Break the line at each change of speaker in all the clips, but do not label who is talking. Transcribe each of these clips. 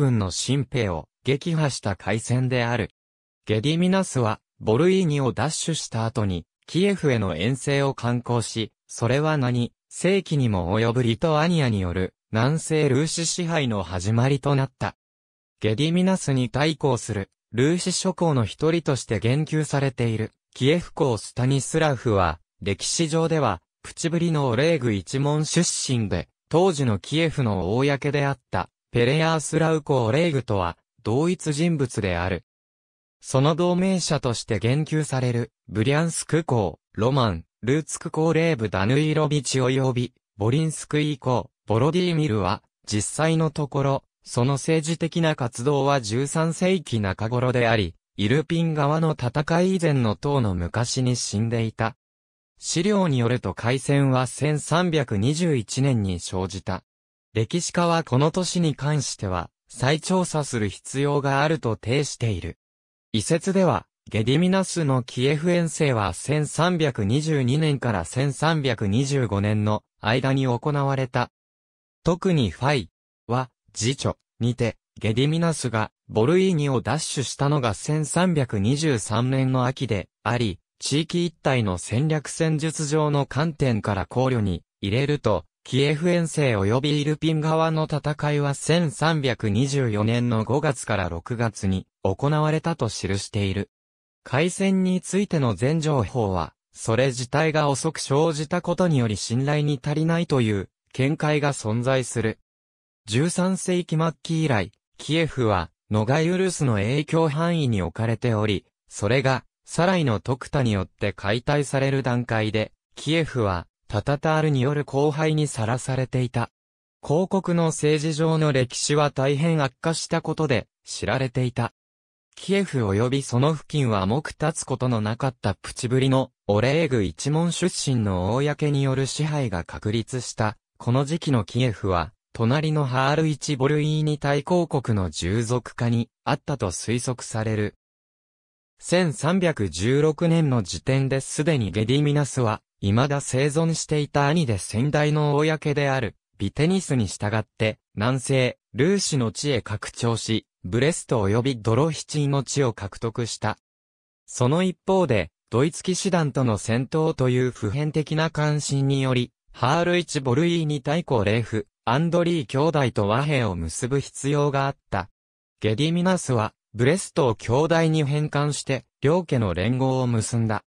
分の新兵を撃破した海戦である。ゲディミナスは、ボルイーニを奪取した後に、キエフへの遠征を観光し、それは何、世紀にも及ぶリトアニアによる南西ルーシ支配の始まりとなった。ゲディミナスに対抗するルーシ諸侯の一人として言及されているキエフ公スタニスラフは歴史上ではプチブリのオレーグ一門出身で当時のキエフの公であったペレアースラウコ・オレイグとは、同一人物である。その同盟者として言及される、ブリャンスク港、ロマン、ルーツク港レーブ・ダヌイロビチ及び、ボリンスク以降、ボロディーミルは、実際のところ、その政治的な活動は13世紀中頃であり、イルピン側の戦い以前の塔の昔に死んでいた。資料によると海戦は1321年に生じた。歴史家はこの年に関しては、再調査する必要があると呈している。遺説では、ゲディミナスのキエフ遠征は1322年から1325年の間に行われた。特にファイは、次女にて、ゲディミナスがボルイーニを奪取したのが1323年の秋であり、地域一帯の戦略戦術上の観点から考慮に入れると、キエフ遠征及びイルピン側の戦いは1324年の5月から6月に行われたと記している。海戦についての全情報は、それ自体が遅く生じたことにより信頼に足りないという見解が存在する。13世紀末期以来、キエフは、ノガイウルスの影響範囲に置かれており、それが、サライの徳田によって解体される段階で、キエフは、タタタールによる荒廃にさらされていた。広告の政治上の歴史は大変悪化したことで知られていた。キエフ及びその付近は目立つことのなかったプチブリのオレーグ一門出身の公による支配が確立した。この時期のキエフは、隣のハールチボルイーニ大公国の従属化にあったと推測される。1316年の時点ですでにゲディミナスは未だ生存していた兄で先代の公である、ビテニスに従って、南西、ルーシの地へ拡張し、ブレスト及びドロヒチーの地を獲得した。その一方で、ドイツ騎士団との戦闘という普遍的な関心により、ハールイチ・ボルイーニ対抗レーフ、アンドリー兄弟と和平を結ぶ必要があった。ゲディミナスは、ブレストを兄弟に返還して、両家の連合を結んだ。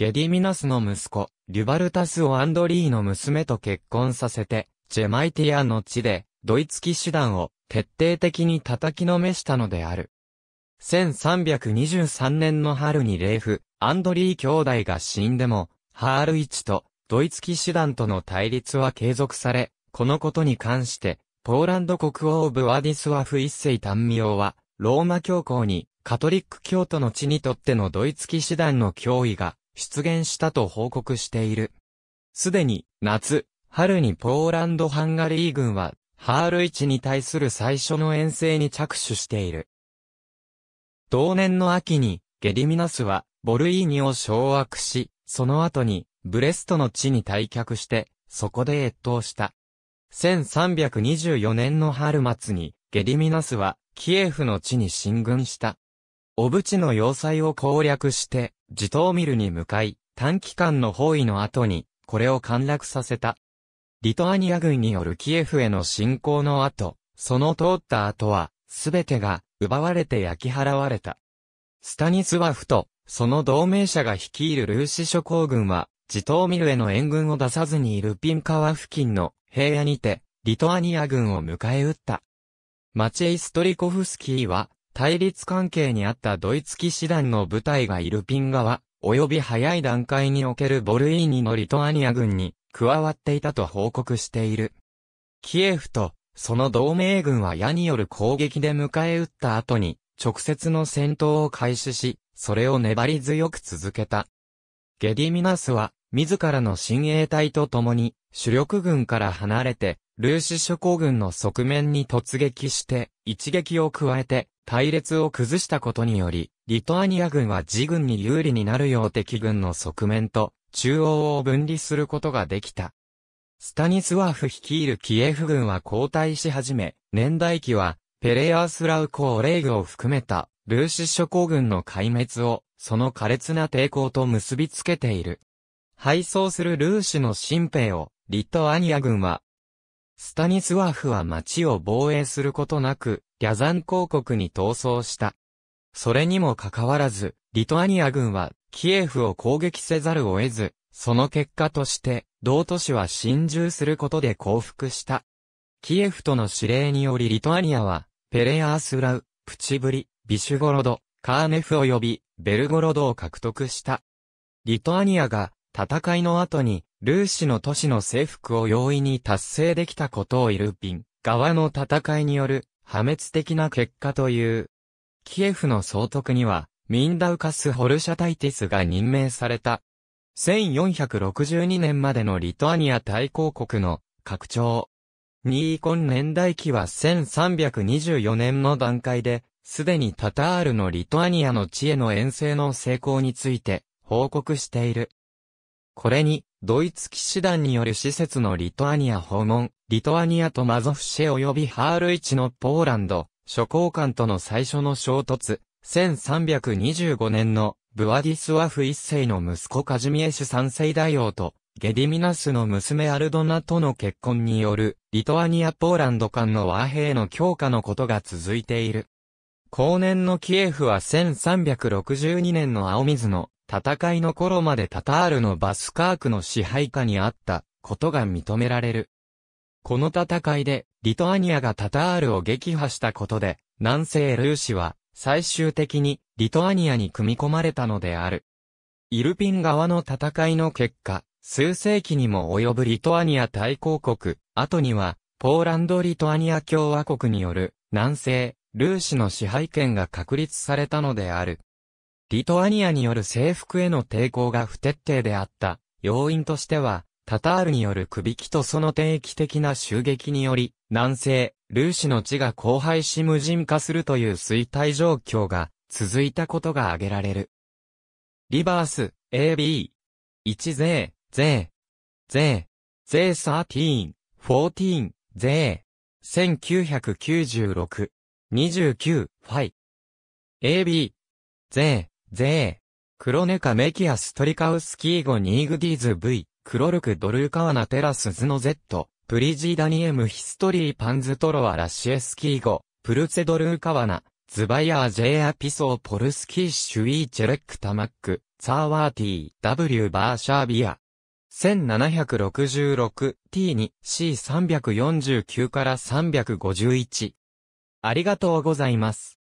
ゲディミナスの息子、リュバルタスをアンドリーの娘と結婚させて、ジェマイティアの地で、ドイツ騎士団を徹底的に叩きのめしたのである。1323年の春にレイフ、アンドリー兄弟が死んでも、ハール一とドイツ騎士団との対立は継続され、このことに関して、ポーランド国王ブワディスワフ一世短命は、ローマ教皇にカトリック教徒の地にとってのドイツ騎士団の脅威が出現したと報告している。すでに、夏、春にポーランド・ハンガリー軍は、ハール1に対する最初の遠征に着手している。同年の秋に、ゲディミナスは、ボルイーニを掌握し、その後に、ブレストの地に退却して、そこで越冬した。1324年の春末に、ゲディミナスは、キエフの地に進軍した。オブチの要塞を攻略して、自頭ミルに向かい、短期間の包囲の後に、これを陥落させた。リトアニア軍によるキエフへの侵攻の後、その通った後は、すべてが奪われて焼き払われた。スタニスワフと、その同盟者が率いるルーシ諸侯軍は、自頭ミルへの援軍を出さずにルピン川付近の平野にて、リトアニア軍を迎え撃った。マチェイ・ストリコフスキーは、対立関係にあったドイツ騎士団の部隊がイルピン側、及び早い段階におけるボルイーニのリトアニア軍に加わっていたと報告している。キエフと、その同盟軍は矢による攻撃で迎え撃った後に、直接の戦闘を開始し、それを粘り強く続けた。ゲディミナスは、自らの親衛隊と共に、主力軍から離れて、ルーシ諸侯軍の側面に突撃して、一撃を加えて、隊列を崩したことにより、リトアニア軍は自軍に有利になるよう敵軍の側面と中央を分離することができた。スタニスワーフ率いるキエフ軍は後退し始め、年代記は、ペレアースラウコ・ーレイグを含めた、ルーシ諸侯軍の壊滅を、その苛烈な抵抗と結びつけている。敗走するルーシの新兵を、リトアニア軍は、スタニスワーフは町を防衛することなく、リャザン公国に逃走した。それにもかかわらず、リトアニア軍は、キエフを攻撃せざるを得ず、その結果として、同都市は侵入することで降伏した。キエフとの指令によりリトアニアは、ペレアースラウ、プチブリ、ビシュゴロド、カーネフ及び、ベルゴロドを獲得した。リトアニアが、戦いの後に、ルーシの都市の征服を容易に達成できたことをイルピン、側の戦いによる破滅的な結果という。キエフの総督には、ミンダウカス・ホルシャタイティスが任命された。1462年までのリトアニア大公国の拡張。ニーコン年代記は1324年の段階で、すでにタタールのリトアニアの地への遠征の成功について報告している。これに、ドイツ騎士団による施設のリトアニア訪問、リトアニアとマゾフシェ及びハールイチのポーランド、諸公館との最初の衝突、1325年のブワディスワフ一世の息子カジミエシュ三世大王と、ゲディミナスの娘アルドナとの結婚による、リトアニア・ポーランド間の和平の強化のことが続いている。後年のキエフは1362年の青水の戦いの頃までタタールのバスカークの支配下にあったことが認められる。この戦いで、リトアニアがタタールを撃破したことで、南西ルーシは、最終的に、リトアニアに組み込まれたのである。イルピン側の戦いの結果、数世紀にも及ぶリトアニア大公国、後には、ポーランド・リトアニア共和国による、南西、ルーシの支配権が確立されたのである。リトアニアによる征服への抵抗が不徹底であった要因としては、タタールによる首引きとその定期的な襲撃により、南西、ルーシの地が荒廃し無人化するという衰退状況が続いたことが挙げられる。リバース、AB、1税、税、税、税13、14、税、1996、29、ファイ。AB、税、税、クロネカメキアストリカウスキーゴニーグディーズ V、クロルクドルーカワナテラスズノ Z、プリジーダニエムヒストリーパンズトロワラシエスキーゴ、プルツェドルーカワナ、ズバイアージェアピソーポルスキーシュイーチェレックタマック、サーワーティー、W バーシャービア。1766T2C349 から351。ありがとうございます。